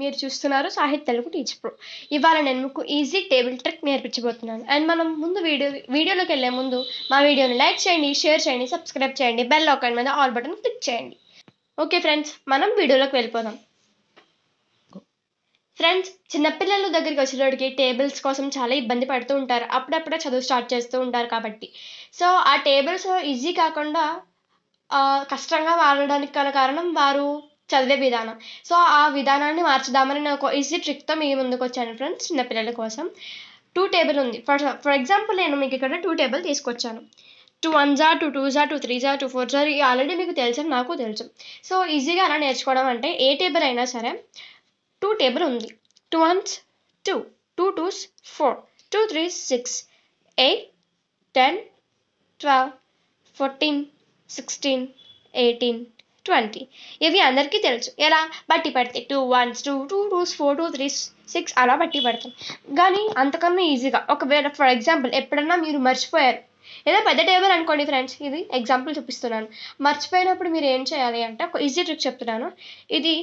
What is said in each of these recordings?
మీరు చూస్తున్నారు సాహిత్య తెలుగు టీచర్ ప్రో ఇవాళ నేను మీకు ఈజీ టేబుల్ ట్రిక్ నేర్పించబోతున్నాను అండ్ మనం ముందు వీడియో వీడియోలోకి వెళ్ళే ముందు మా వీడియోని లైక్ చేయండి షేర్ చేయండి సబ్స్క్రైబ్ చేయండి బెల్ ఐకాన్ మీద ఆల్ బటన్ క్లిక్ చేయండి ఓకే ఫ్రెండ్స్ మనం వీడియోలోకి వెళ్ళిపోదాం ఫ్రెండ్స్ చిన్నపిల్లల దగ్గరికి వచ్చేటోడికి టేబుల్స్ కోసం చాలా ఇబ్బంది పడుతూ ఉంటారు అప్పుడప్పుడే చదువు స్టార్ట్ చేస్తూ ఉంటారు కాబట్టి సో ఆ టేబుల్స్ ఈజీ కాకుండా కష్టంగా వాడడానికి గల కారణం వారు చదివే విధానం సో ఆ విధానాన్ని మార్చుదామని నాకు ఈజీ ట్రిక్తో మీ ముందుకు వచ్చాను ఫ్రెండ్స్ చిన్నపిల్లల కోసం టూ టేబుల్ ఉంది ఫర్ ఫర్ ఎగ్జాంపుల్ నేను మీకు ఇక్కడ టూ టేబుల్ తీసుకొచ్చాను టూ వన్ జా టూ టూ జా టూ త్రీ జా టూ ఫోర్ జా ఆల్రెడీ మీకు తెలుసు నాకు తెలుసు సో ఈజీగా అలా నేర్చుకోవడం అంటే ఏ టేబుల్ అయినా సరే టూ టేబుల్ ఉంది two ones two two twos four two three six eight ten twelve fourteen sixteen eighteen twenty ఇవి అందరికీ తెలుసు ఎలా బట్టి పడితే two ones two two twos four two three six అలా బట్టి పడతాం కానీ అంతకన్నా ఈజీగా ఒకవేళ ఫర్ ఎగ్జాంపుల్ ఎప్పుడన్నా మీరు మర్చిపోయారు ఏదో పెద్ద టేబుల్ అనుకోండి ఫ్రెండ్స్ ఇది ఎగ్జాంపుల్ చూపిస్తున్నాను మర్చిపోయినప్పుడు మీరు ఏం చేయాలి అంటే ఒక ఈజీ ట్రిక్ చెప్తున్నాను ఇది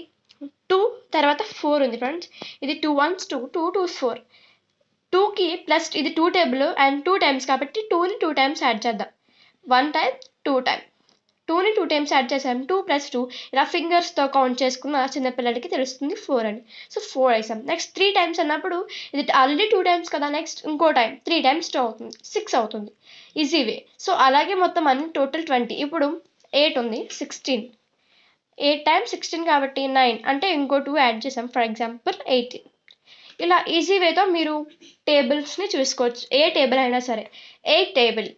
టూ తర్వాత ఫోర్ ఉంది ఫ్రెండ్స్ ఇది two ones two two two four టూకి ప్లస్ ఇది two table and two times కాబట్టి టూని టూ టైమ్స్ యాడ్ చేద్దాం వన్ టైం టూ టైమ్స్ టూని టూ టైమ్స్ యాడ్ చేసాం టూ ప్లస్ టూ ఇలా ఫింగర్స్తో కౌంట్ చేసుకున్న చిన్నపిల్లడికి తెలుస్తుంది ఫోర్ అని సో ఫోర్ వేసాం నెక్స్ట్ త్రీ టైమ్స్ అన్నప్పుడు ఇది ఆల్రెడీ టూ టైమ్స్ కదా నెక్స్ట్ ఇంకో టైం త్రీ టైమ్స్ టూ అవుతుంది సిక్స్ అవుతుంది ఈజీ వే సో అలాగే మొత్తం అన్ని టోటల్ ట్వంటీ ఇప్పుడు ఎయిట్ ఉంది సిక్స్టీన్ ఎయిట్ టైమ్స్ సిక్స్టీన్ కాబట్టి నైన్ అంటే ఇంకో టూ యాడ్ చేసాం ఫర్ ఎగ్జాంపుల్ ఎయిటీన్ ఇలా ఈజీ వేతో మీరు టేబుల్స్ని చూసుకోవచ్చు ఏ టేబుల్ అయినా సరే ఎయిట్ టేబుల్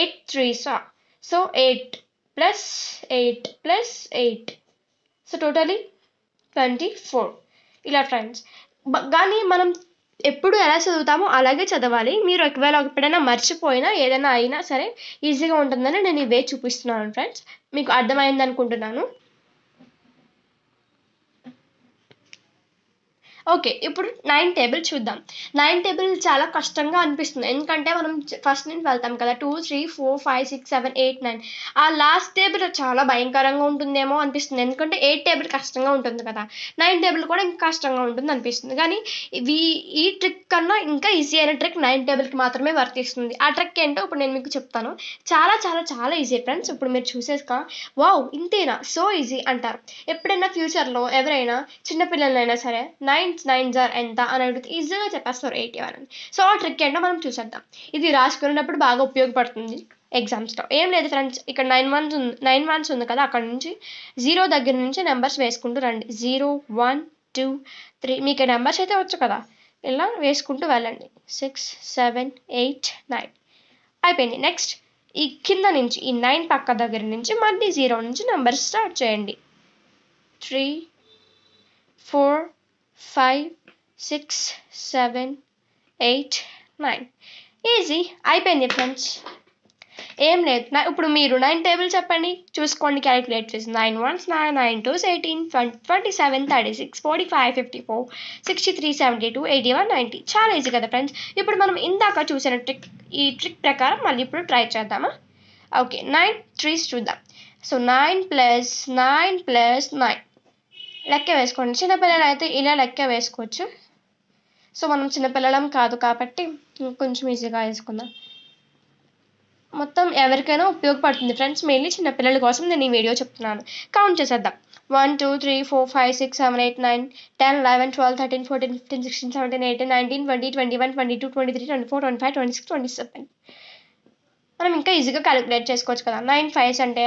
ఎయిట్ త్రీ సా so eight plus eight plus eight so totally twenty four ఇలా ఫ్రెండ్స్ కానీ మనం ఎప్పుడు ఎలా చదువుతామో అలాగే చదవాలి మీరు ఒకవేళ ఎప్పుడైనా మర్చిపోయినా ఏదైనా అయినా సరే ఈజీగా ఉంటుందని నేను ఇవే చూపిస్తున్నాను ఫ్రెండ్స్ మీకు అర్థమైంది అనుకుంటున్నాను ఓకే ఇప్పుడు నైన్ టేబుల్ చూద్దాం నైన్ టేబుల్ చాలా కష్టంగా అనిపిస్తుంది ఎందుకంటే మనం ఫస్ట్ నుంచి వెళ్తాం కదా two three four five six seven eight nine ఆ లాస్ట్ టేబుల్ చాలా భయంకరంగా ఉంటుందేమో అనిపిస్తుంది ఎందుకంటే ఎయిట్ టేబుల్ కష్టంగా ఉంటుంది కదా నైన్ టేబుల్ కూడా ఇంకా కష్టంగా ఉంటుంది అనిపిస్తుంది కానీ ఇవి ఈ ట్రిక్ కన్నా ఇంకా ఈజీ అయిన ట్రిక్ నైన్ టేబుల్కి మాత్రమే వర్తిస్తుంది ఆ ట్రిక్ ఏంటో ఇప్పుడు నేను మీకు చెప్తాను చాలా చాలా చాలా ఈజీ ఫ్రెండ్స్ ఇప్పుడు మీరు చూసేసుక వావ్ ఇంతేనా సో ఈజీ అంటారు ఎప్పుడైనా ఫ్యూచర్లో ఎవరైనా చిన్నపిల్లలైనా సరే నైన్ నైన్స్ నైన్ జార్ ఎంత అని అడిగితే ఈజీగా చెప్పేస్తారు ఎయిటీ వన్ అని సో ఆ ట్రిక్ ఏంటో మనం చూసేద్దాం ఇది రాసుకున్నప్పుడు బాగా ఉపయోగపడుతుంది ఎగ్జామ్స్లో ఏం లేదు ఫ్రెండ్స్ ఇక్కడ నైన్ వన్స్ ఉంది నైన్ వన్స్ ఉంది కదా అక్కడ నుంచి జీరో దగ్గర నుంచి నెంబర్స్ వేసుకుంటూ రండి జీరో వన్ టూ త్రీ మీకు నెంబర్స్ అయితే వచ్చు కదా ఇలా వేసుకుంటూ వెళ్ళండి సిక్స్ సెవెన్ ఎయిట్ నైన్ అయిపోయింది నెక్స్ట్ ఈ కింద నుంచి ఈ నైన్ పక్క దగ్గర నుంచి మళ్ళీ జీరో నుంచి నెంబర్స్ స్టార్ట్ చేయండి three four five six seven eight nine easy అయిపోయింది ఫ్రెండ్స్ ఏం లేదు ఇప్పుడు మీరు నైన్ టేబుల్ చెప్పండి చూసుకోండి క్యాలిక్యులేట్ చేసి nine ones nine nine twos eighteen twenty seven thirty six forty five fifty four sixty three seventy two eighty one ninety చాలా easy కదా ఫ్రెండ్స్ ఇప్పుడు మనం ఇందాక చూసిన ట్రిక్ ఈ ట్రిక్ ప్రకారం మళ్ళీ ఇప్పుడు ట్రై చేద్దామా ఓకే నైన్ త్రీస్ చూద్దాం so nine plus nine plus nine లెక్క వేసుకోండి చిన్నపిల్లలు అయితే ఇలా లెక్క వేసుకోవచ్చు సో మనం చిన్నపిల్లలం కాదు కాబట్టి కొంచెం ఈజీగా వేసుకుందాం మొత్తం ఎవరికైనా ఉపయోగపడుతుంది ఫ్రెండ్స్ మెయిన్లీ చిన్నపిల్లల కోసం నేను ఈ వీడియో చెప్తున్నాను కౌంట్ చేసేద్దాం one two three four five six seven eight nine ten eleven twelve thirteen fourteen fifteen sixteen seventeen eighteen nineteen twenty twenty one twenty two twenty three twenty four twenty five twenty six twenty seven మనం ఇంకా ఈజీగా calculate చేసుకోవచ్చు కదా nine fives అంటే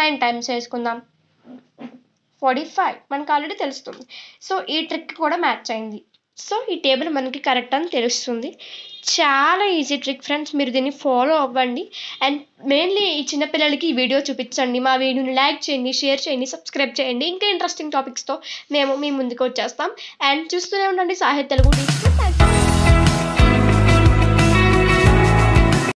nine times వేసుకుందాం forty five మనకు already తెలుస్తుంది so ఈ ట్రిక్ కూడా మ్యాచ్ అయింది సో ఈ టేబుల్ మనకి కరెక్ట్ అని తెలుస్తుంది చాలా ఈజీ ట్రిక్ ఫ్రెండ్స్ మీరు దీన్ని ఫాలో అవ్వండి అండ్ మెయిన్లీ ఈ చిన్నపిల్లలకి ఈ వీడియో చూపించండి మా వీడియోని లైక్ చేయండి షేర్ చేయండి సబ్స్క్రైబ్ చేయండి ఇంకా ఇంట్రెస్టింగ్ టాపిక్స్తో మేము మీ ముందుకు వచ్చేస్తాం అండ్ చూస్తూనే ఉండండి సాహిత్య తెలుగు థ్యాంక్ యూ